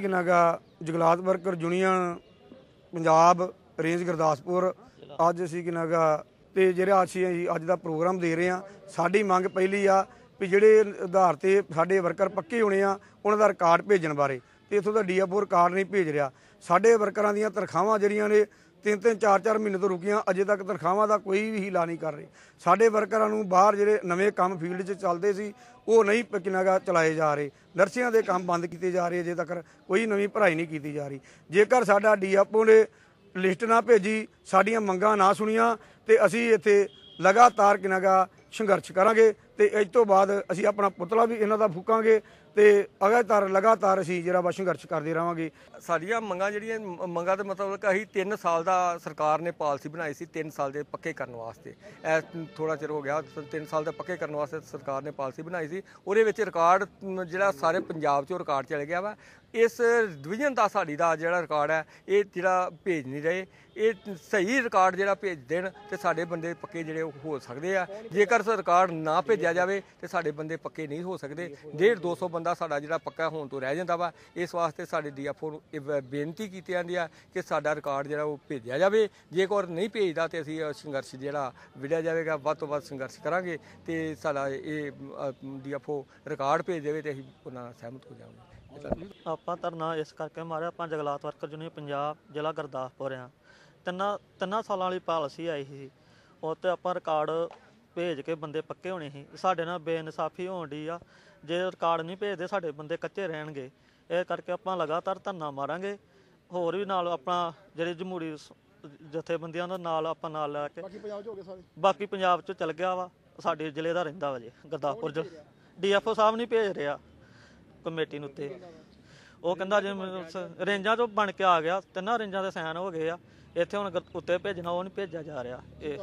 ਕਿਨਾਗਾ ਜਗਲਾਤ worker union Punjab range Gurdaspur ਅੱਜ ਅਸੀਂ ਕਿਨਾਗਾ ਤੇ ਜਿਹੜੇ ਆਸ਼ੀ ਅਸੀਂ ਅੱਜ ਦਾ ਪ੍ਰੋਗਰਾਮ ਦੇ ਰਹੇ ਆ ਸਾਡੀ ਮੰਗ ਪਹਿਲੀ ਆ ਵੀ ਜਿਹੜੇ ਆਧਾਰ ਤੇ ਸਾਡੇ ਵਰਕਰ ਪੱਕੇ ਹੋਣੇ ਆ ਉਹਨਾਂ ਦਾ ਰਿਕਾਰਡ ਭੇਜਣ ਬਾਰੇ ਤੇ ਇਥੋਂ ਦਾ ਡੀਆਪੋਰ ਰਿਕਾਰਡ ਨਹੀਂ ਭੇਜ ਰਿਹਾ ਸਾਡੇ ਵਰਕਰਾਂ ਦੀਆਂ ਤਨਖਾਹਾਂ ਜਿਹੜੀਆਂ ਨੇ ਤਿੰਨ ਤਿੰਨ ਚਾਰ ਚਾਰ ਮਹੀਨੇ ਤੋਂ ਰੁਕੀਆਂ ਅਜੇ ਤੱਕ ਤਨਖਾਹਾਂ ਦਾ ਕੋਈ ਵੀ ਹਿਲਾ ਨਹੀਂ ਕਰ ਰਹੇ ਸਾਡੇ ਵਰਕਰਾਂ ਨੂੰ ਬਾਹਰ ਜਿਹੜੇ ਨਵੇਂ ਕੰਮ ਫੀਲਡ 'ਚ ਚੱਲਦੇ ਸੀ ਉਹ ਨਹੀਂ ਕਿਨਾਗਾ ਚਲਾਏ ਜਾ ਰਹੇ ਨਰਸਿਆਂ ਦੇ ਕੰਮ ਬੰਦ ਕੀਤੇ ਜਾ ਰਹੇ ਅਜੇ ਤੱਕ ਕੋਈ ਨਵੀਂ ਭਰਾਈ ਨਹੀਂ ਕੀਤੀ ਜਾ ਰਹੀ ਜੇਕਰ ਸਾਡਾ ਡੀਐਫਓ ਨੇ ਲਿਸਟ ਨਾ ਭੇਜੀ ਸਾਡੀਆਂ ਮੰਗਾਂ ਨਾ ਸੁਣੀਆਂ ਤੇ ਅਸੀਂ ਇੱਥੇ ਲਗਾਤਾਰ ਕਿਨਾਗਾ ਸੰਘਰਸ਼ ਕਰਾਂਗੇ ਤੇ ਇਸ ਤੋਂ ਬਾਅਦ ਅਸੀਂ ਆਪਣਾ ਪੁਤਲਾ ਵੀ ਇਹਨਾਂ ਦਾ ਫੂਕਾਂਗੇ ਤੇ ਅਗਾਤਾਰ ਲਗਾਤਾਰ ਅਸੀਂ ਜਿਹੜਾ ਵਾ ਸੰਘਰਸ਼ ਕਰਦੇ ਰਾਵਾਂਗੇ ਸਾਡੀਆਂ ਮੰਗਾਂ ਜਿਹੜੀਆਂ ਮੰਗਾਂ ਦਾ ਮਤਲਬ ਕਿ ਅਸੀਂ 3 ਸਾਲ ਦਾ ਸਰਕਾਰ ਨੇ ਪਾਲਿਸੀ ਬਣਾਈ ਸੀ 3 ਸਾਲ ਦੇ ਪੱਕੇ ਕਰਨ ਵਾਸਤੇ ਐ ਥੋੜਾ ਚਿਰ ਹੋ ਗਿਆ 3 ਸਾਲ ਦਾ ਪੱਕੇ ਕਰਨ ਵਾਸਤੇ ਸਰਕਾਰ ਨੇ ਪਾਲਿਸੀ ਬਣਾਈ ਸੀ ਉਹਦੇ ਵਿੱਚ ਰਿਕਾਰਡ ਜਿਹੜਾ ਸਾਰੇ ਪੰਜਾਬ 'ਚੋਂ ਰਿਕਾਰਡ ਚੱਲ ਗਿਆ ਵਾ ਇਸ ਡਿਵੀਜ਼ਨ ਦਾ ਸਾਡੀ ਦਾ ਜਿਹੜਾ ਰਿਕਾਰਡ ਹੈ ਇਹ ਜਿਹੜਾ ਭੇਜ ਨਹੀਂ ਰਹੇ ਇਹ ਸਹੀ ਰਿਕਾਰਡ ਜਿਹੜਾ ਭੇਜ ਦੇਣ ਤੇ ਸਾਡੇ ਬੰਦੇ ਪੱਕੇ ਜਿਹੜੇ ਹੋ ਸਕਦੇ ਆ ਜੇਕਰ ਸਰਕਾਰ ਨਾ ਭੇਜ ਭੇਜਿਆ ਜਾਵੇ ਤੇ ਸਾਡੇ ਬੰਦੇ ਪੱਕੇ ਨਹੀਂ ਹੋ ਸਕਦੇ 1.5 200 ਬੰਦਾ ਸਾਡਾ ਜਿਹੜਾ ਪੱਕਾ ਹੋਣ ਤੋਂ ਰਹਿ ਜਾਂਦਾ ਵਾ ਇਸ ਵਾਸਤੇ ਸਾਡੇ ਡੀਐਫਓ ਨੂੰ ਬੇਨਤੀ ਕੀਤੀ ਜਾਂਦੀ ਆ ਕਿ ਸਾਡਾ ਰਿਕਾਰਡ ਜਿਹੜਾ ਉਹ ਭੇਜਿਆ ਜਾਵੇ ਜੇ ਕੋਈ ਨਹੀਂ ਭੇਜਦਾ ਤੇ ਅਸੀਂ ਸੰਘਰਸ਼ ਜਿਹੜਾ ਵਿੜਿਆ ਜਾਵੇਗਾ ਵੱਧ ਤੋਂ ਵੱਧ ਸੰਘਰਸ਼ ਕਰਾਂਗੇ ਤੇ ਸਾਡਾ ਇਹ ਡੀਐਫਓ ਰਿਕਾਰਡ ਭੇਜ ਦੇਵੇ ਤੇ ਅਸੀਂ ਉਹਨਾਂ ਸਹਿਮਤ ਹੋ ਜਾਵਾਂਗੇ ਆਪਾਂ ਧਰਨਾ ਇਸ ਕਰਕੇ ਮਾਰਿਆ ਆਪਾਂ ਜਗਲਾਤ ਵਰਕਰ ਜੁਨੀ ਪੰਜਾਬ ਜ਼ਿਲ੍ਹਾ ਗੁਰਦਾਸਪੁਰ ਆ ਤਿੰਨਾਂ ਤਿੰਨਾਂ ਸਾਲਾਂ ਵਾਲੀ ਪਾਲਿਸੀ ਆਈ ਸੀ ਉਹ ਤੇ ਆਪਾਂ ਰਿਕਾਰਡ ਭੇਜ ਕੇ ਬੰਦੇ ਪੱਕੇ ਹੋਣੇ ਸੀ ਸਾਡੇ ਨਾਲ ਬੇਇਨਸਾਫੀ ਹੋਣ ਦੀ ਆ ਜੇ ਰਿਕਾਰਡ ਨਹੀਂ ਭੇਜਦੇ ਸਾਡੇ ਬੰਦੇ ਕੱਚੇ ਰਹਿਣਗੇ ਇਹ ਕਰਕੇ ਆਪਾਂ ਲਗਾਤਾਰ ਧੰਨਾ ਮਾਰਾਂਗੇ ਹੋਰ ਵੀ ਨਾਲ ਆਪਣਾ ਜਿਹੜੇ ਜਮਹੂਰੀ ਜਥੇਬੰਦੀਆਂ ਦਾ ਨਾਲ ਆਪਾਂ ਨਾਲ ਲੈ ਕੇ ਬਾਕੀ ਪੰਜਾਬ ਚ ਹੋ ਗਏ ਸਾਰੇ ਬਾਕੀ ਪੰਜਾਬ ਚ ਚੱਲ ਗਿਆ ਵਾ ਸਾਡੇ ਜ਼ਿਲ੍ਹੇ ਦਾ ਰਹਿੰਦਾ ਵਾ ਜੇ ਗੁਰਦਾਸਪੁਰ ਚ ਡੀਐਫਓ ਸਾਹਿਬ ਨਹੀਂ ਭੇਜ ਰਿਹਾ ਕਮੇਟੀ ਨੂੰ ਉੱਤੇ ਉਹ ਕਹਿੰਦਾ ਜੇ ਰੇਂਜਾਂ ਤੋਂ ਬਣ ਕੇ ਆ ਗਿਆ ਤਿੰਨਾਂ ਰੇਂਜਾਂ ਦੇ ਸਾਈਨ ਹੋ ਗਏ ਆ ਇੱਥੇ ਹੁਣ ਉੱਤੇ ਭੇਜਣਾ ਉਹ ਨਹੀਂ ਭੇਜਿਆ ਜਾ ਰਿਹਾ ਇਹ